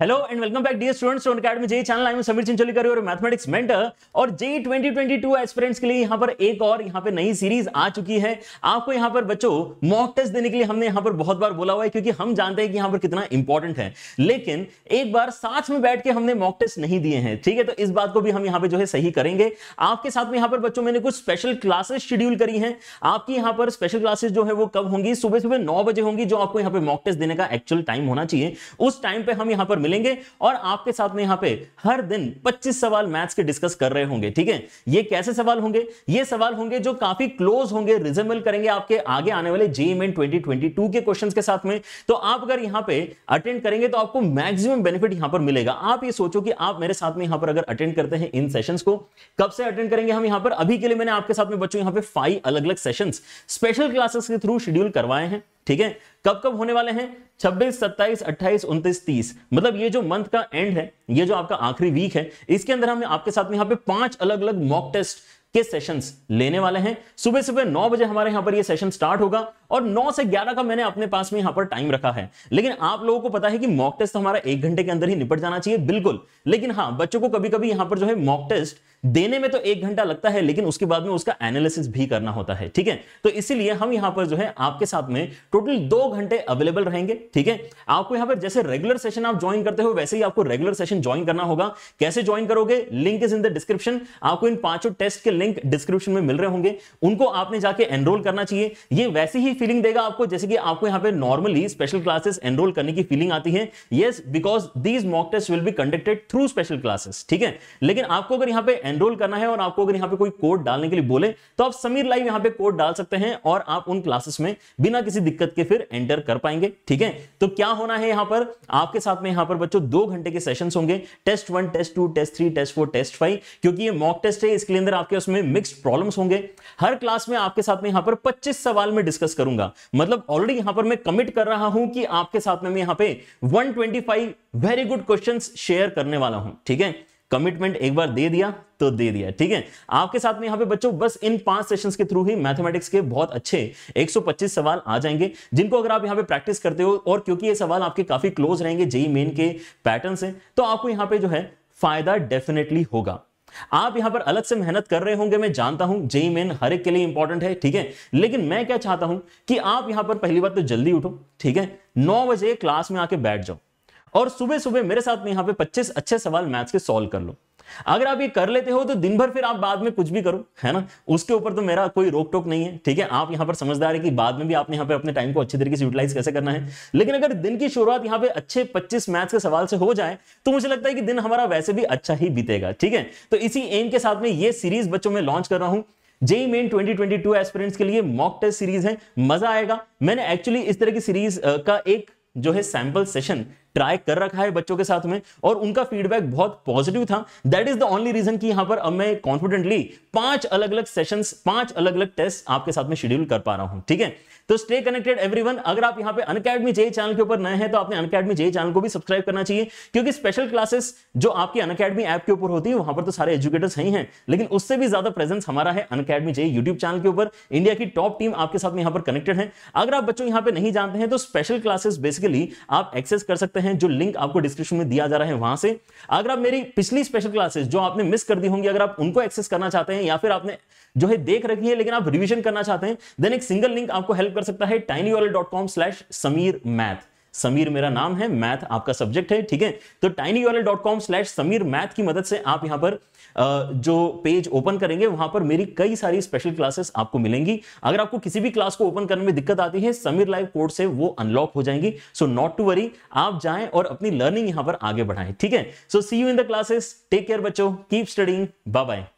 hello and welcome back dear students Student Academy JEE channel I Sameer Chincholi Chincholikar और mathematics mentor और JEE 2022 aspirants के लिए यहां पर एक और यहां पे नई सीरीज आ चुकी है आपको यहां पर बच्चों मॉक टेस्ट देने के लिए हमने यहां पर बहुत बार बोला हुआ है क्योंकि हम जानते हैं कि यहां पर कितना इंपॉर्टेंट है लेकिन एक बार साथ में बैठ के हमने मॉक टेस्ट नहीं दिए हैं ठीक है तो इस बात को भी हम यहाँ पे जो है सही करेंगे आपके साथ में यहाँ पर बच्चों मैंने कुछ स्पेशल क्लासेस शेड्यूल करी है आपकी यहाँ पर स्पेशल क्लासेस जो है वो कब होंगी सुबह सुबह नौ बजे होंगी जो आपको यहाँ पे मॉक टेस्ट देने का एक्चुअल टाइम होना चाहिए उस टाइम पे हम यहाँ पर मिलेंगे और आपके साथ में यहां पे हर दिन 25 सवाल मैथ्स के डिस्कस कर रहे होंगे ठीक है ये कैसे सवाल होंगे ये सवाल होंगे जो काफी क्लोज होंगे रिजेबल करेंगे आपके आगे आने वाले जेई मेन 2022 के क्वेश्चन के साथ में तो आप अगर यहां पर अटेंड करेंगे तो आपको मैक्सिमम बेनिफिट यहां पर मिलेगा आप ये सोचो कि आप मेरे साथ में यहां पर अगर अटेंड करते हैं इन सेशन को कब से अटेंड करेंगे हम यहां पर अभी के लिए मैंने आपके साथ में बच्चों यहां पे फाइव अलग अलग सेशन स्पेशल क्लासेस के थ्रू शेड्यूल करवाए हैं ठीक है कब कब होने वाले हैं 26, 27, 28, 29, 30 मतलब ये जो मंथ का एंड है ये जो आपका आखिरी वीक है इसके अंदर हम आपके साथ में यहाँ पे पांच अलग अलग मॉक टेस्ट के सेशंस लेने वाले हैं सुबह सुबह नौ बजे हमारे यहाँ पर ये सेशन स्टार्ट होगा और नौ से ग्यारह का मैंने अपने पास में यहाँ पर टाइम रखा है लेकिन आप लोगों को पता है कि मॉक टेस्ट तो हमारा एक घंटे के अंदर ही निपट जाना चाहिए बिल्कुल लेकिन हाँ बच्चों को कभी कभी यहाँ पर जो है मॉक टेस्ट देने में तो एक घंटा लगता है लेकिन उसके बाद में उसका एनालिसिस भी करना होता है ठीक है तो इसीलिए हम यहां पर जो है आपके साथ में टोटल दो घंटे अवेलेबल रहेंगे ठीक है आपको यहां पर जैसे रेगुलर सेशन आप ज्वाइन करते हो वैसे ही आपको रेगुलर सेशन ज्वाइन करना होगा कैसे ज्वाइन करोगे link is in the description आपको इन पांचों टेस्ट के लिंक डिस्क्रिप्शन में मिल रहे होंगे उनको आपने जाके एनरोल करना चाहिए ये वैसे ही फीलिंग देगा आपको जैसे कि आपको यहां पर नॉर्मली स्पेशल क्लासेस एनरोल करने की फीलिंग आती है yes because these mock test will be conducted through special classes ठीक है लेकिन आपको अगर यहां पर एनरोल करना है और आपको अगर यहाँ पे कोई कोड डालने के लिए बोले तो आप समीर लाइव यहाँ पे कोड डाल सकते हैं और आप उन क्लासेस में बिना किसी दिक्कत के फिर एंटर कर पाएंगे ठीक है तो क्या होना है यहाँ पर आपके साथ में यहाँ पर बच्चों दो घंटे के सेशन होंगे test one test two test three test four test five क्योंकि ये मॉक टेस्ट है इसके अंदर आपके उसमें मिक्सड प्रॉब्लम होंगे हर क्लास में आपके साथ में यहाँ पर पच्चीस सवाल में डिस्कस करूंगा मतलब ऑलरेडी यहाँ पर मैं कमिट कर रहा हूं कि आपके साथ में यहाँ पे one very good questions share करने वाला हूं ठीक है कमिटमेंट एक बार दे दिया तो दे दिया ठीक है आपके साथ में यहाँ पे बच्चों बस इन पांच सेशंस के थ्रू ही मैथमेटिक्स के बहुत अच्छे 125 सवाल आ जाएंगे जिनको अगर आप यहाँ पे प्रैक्टिस करते हो और क्योंकि ये सवाल आपके काफी क्लोज रहेंगे जेई मेन के पैटर्न से तो आपको यहाँ पे जो है फायदा डेफिनेटली होगा आप यहां पर अलग से मेहनत कर रहे होंगे मैं जानता हूं जेई मेन हर एक के लिए इंपॉर्टेंट है ठीक है लेकिन मैं क्या चाहता हूं कि आप यहां पर पहली बार तो जल्दी उठो ठीक है नौ बजे क्लास में आके बैठ जाओ और सुबह सुबह मेरे साथ में यहाँ पे 25 अच्छे सवाल मैथ्स के सॉल्व कर लो अगर आप ये कर लेते हो तो दिन भर फिर आप बाद में कुछ भी करो है ना उसके ऊपर तो मेरा कोई रोक टोक नहीं है ठीक है आप यहां पर समझदार है कि बाद में भी आपने यहां पे अपने टाइम को अच्छे तरीके से यूटिलाइज कैसे करना है लेकिन अगर दिन की शुरुआत यहां पे अच्छे 25 मैथ्स के सवाल से हो जाए तो मुझे लगता है कि दिन हमारा वैसे भी अच्छा ही बीतेगा ठीक है तो इसी एम के साथ में ये सीरीज बच्चों में लॉन्च कर रहा हूं जेई मेन 2022 ट्वेंटी के लिए मॉक टेस्ट सीरीज है मजा आएगा मैंने एक्चुअली इस तरह की सीरीज का एक जो है सैंपल सेशन ट्राई कर रखा है बच्चों के साथ में और उनका फीडबैक बहुत पॉजिटिव था that is the only reason कि यहां पर अब मैं कॉन्फिडेंटली पांच अलग अलग सेशन पांच अलग अलग टेस्ट आपके साथ में शेड्यूल कर पा रहा हूं ठीक है तो स्टे कनेक्टेड एवरीवन अगर आप यहाँ पे अनकेडमी जे चैनल के ऊपर नए हैं तो आपने अनकेडमी जे चैनल को भी सब्सक्राइब करना चाहिए क्योंकि स्पेशल क्लासेस जो आपकी अनकेडमी ऐप के ऊपर होती है वहां पर तो सारे एजुकेटर्स ही हैं लेकिन उससे भी ज्यादा प्रेजेंस हमारा है अनकेडमी जे यूट्यूब चैनल के ऊपर इंडिया की टॉप टीम आपके साथ में यहाँ पर कनेक्टेड है अगर आप बच्चों यहाँ पे नहीं जानते हैं तो स्पेशल क्लासेस बेसिकली आप एक्सेस कर सकते हैं हैं जो लिंक आपको डिस्क्रिप्शन में दिया जा रहा है वहां से अगर आप मेरी पिछली स्पेशल क्लासेस जो आपने मिस कर दी होंगी अगर आप उनको एक्सेस करना चाहते हैं या फिर आपने जो है देख रखी है लेकिन आप रिविजन करना चाहते हैं देन एक सिंगल लिंक आपको हेल्प कर सकता है tiny dot com slash Sameer math Sameer मेरा नाम है मैथ आपका सब्जेक्ट है ठीक है तो टाइनी वाले dot com slash Sameer math की मदद से आप यहां पर जो पेज ओपन करेंगे वहां पर मेरी कई सारी स्पेशल क्लासेस आपको मिलेंगी अगर आपको किसी भी क्लास को ओपन करने में दिक्कत आती है समीर लाइव कोर्स से वो अनलॉक हो जाएंगी सो नॉट टू वरी आप जाएं और अपनी लर्निंग यहां पर आगे बढ़ाएं ठीक है so see you in the classes take care बच्चों कीप स्टडिंग बाय बाय